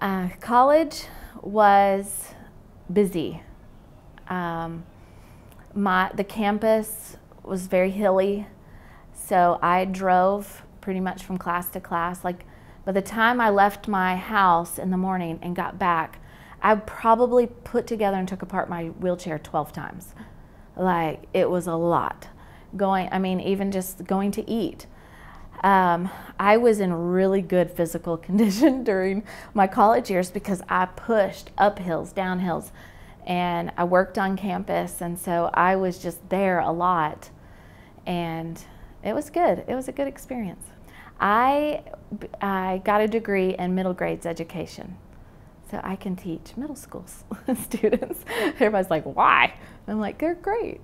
Uh, college was busy. Um, my, the campus was very hilly, so I drove pretty much from class to class. Like by the time I left my house in the morning and got back, I probably put together and took apart my wheelchair 12 times. Like it was a lot. Going, I mean, even just going to eat. Um, I was in really good physical condition during my college years because I pushed up hills, down hills, and I worked on campus, and so I was just there a lot, and it was good. It was a good experience. I, I got a degree in middle grades education, so I can teach middle school students. Everybody's like, why? I'm like, they're great.